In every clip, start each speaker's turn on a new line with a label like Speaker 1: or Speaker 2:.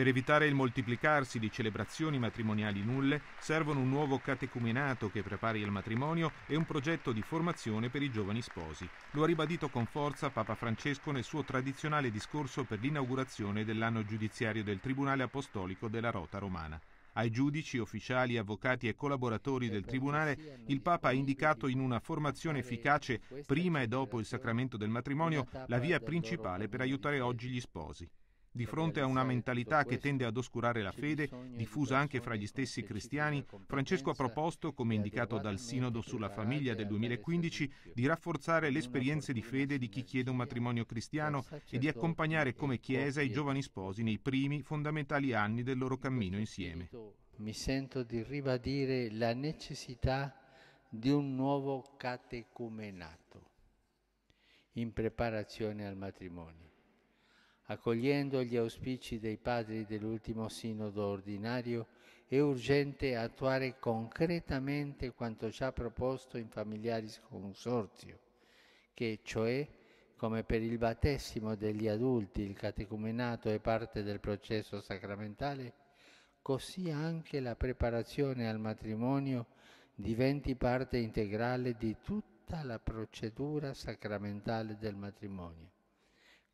Speaker 1: Per evitare il moltiplicarsi di celebrazioni matrimoniali nulle servono un nuovo catecumenato che prepari il matrimonio e un progetto di formazione per i giovani sposi. Lo ha ribadito con forza Papa Francesco nel suo tradizionale discorso per l'inaugurazione dell'anno giudiziario del Tribunale Apostolico della Rota Romana. Ai giudici, ufficiali, avvocati e collaboratori del Tribunale, il Papa ha indicato in una formazione efficace, prima e dopo il sacramento del matrimonio, la via principale per aiutare oggi gli sposi. Di fronte a una mentalità che tende ad oscurare la fede, diffusa anche fra gli stessi cristiani, Francesco ha proposto, come indicato dal Sinodo sulla famiglia del 2015, di rafforzare le esperienze di fede di chi chiede un matrimonio cristiano e di accompagnare come Chiesa i giovani sposi nei primi fondamentali anni del loro cammino insieme.
Speaker 2: Mi sento di ribadire la necessità di un nuovo catecumenato in preparazione al matrimonio accogliendo gli auspici dei padri dell'ultimo sinodo ordinario, è urgente attuare concretamente quanto ci ha proposto in familiaris consortio, che cioè, come per il battesimo degli adulti il catecumenato è parte del processo sacramentale, così anche la preparazione al matrimonio diventi parte integrale di tutta la procedura sacramentale del matrimonio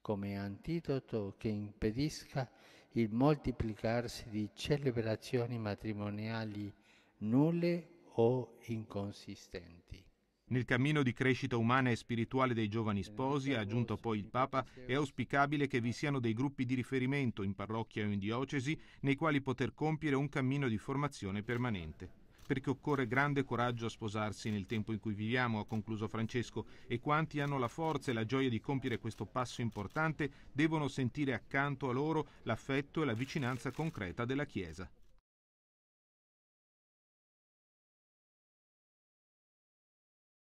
Speaker 2: come antidoto che impedisca il moltiplicarsi di celebrazioni matrimoniali nulle o inconsistenti.
Speaker 1: Nel cammino di crescita umana e spirituale dei giovani sposi, ha aggiunto poi il Papa, è auspicabile che vi siano dei gruppi di riferimento in parrocchia o in diocesi nei quali poter compiere un cammino di formazione permanente perché occorre grande coraggio a sposarsi nel tempo in cui viviamo, ha concluso Francesco, e quanti hanno la forza e la gioia di compiere questo passo importante devono sentire accanto a loro l'affetto e la vicinanza concreta della Chiesa.